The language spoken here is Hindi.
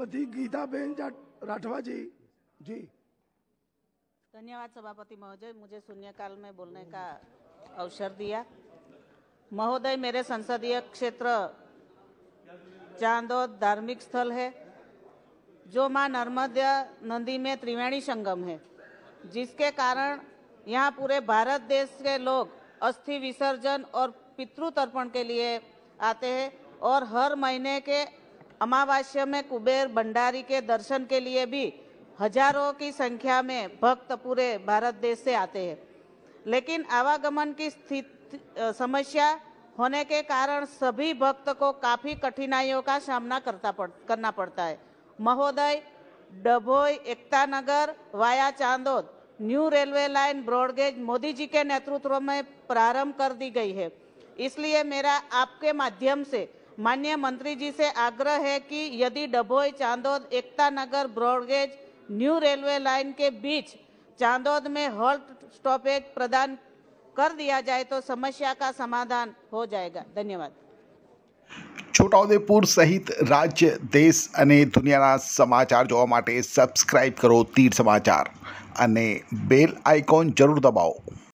श्रीमती શ્રીમતી ગીताबेन राठवा जी जी धन्यवाद सभापति महोदय मुझे शून्यकाल में बोलने का अवसर दिया महोदय मेरे संसदीय क्षेत्र चांदोद धार्मिक स्थल है जो माँ नर्मदा नदी में त्रिवेणी संगम है जिसके कारण यहाँ पूरे भारत देश के लोग अस्थि विसर्जन और पितृ तर्पण के लिए आते हैं और हर महीने के अमावास्या में कुबेर भंडारी के दर्शन के लिए भी हजारों की संख्या में भक्त पूरे भारत देश से आते हैं लेकिन आवागमन की स्थिति समस्या होने के कारण सभी भक्त को काफ़ी कठिनाइयों का सामना करता पड़ करना पड़ता है महोदय Dabhoi Ekta Nagar via Chandod new railway line broad gauge Modi ji के नेतृत्व में प्रारंभ कर दी गई है इसलिए मेरा आपके माध्यम से माननीय मंत्री जी से आग्रह है कि यदि Dabhoi Chandod Ekta Nagar broad gauge new railway line के बीच चांदोद में हॉल्ट स्टॉपेज प्रदान कर दिया जाए तो समस्या का समाधान हो जाएगा धन्यवाद छोटाउदेपुर सहित राज्य देश अने दुनिया समाचार जो सब्सक्राइब करो तीर समाचार अने बेल आइकॉन जरूर दबाओ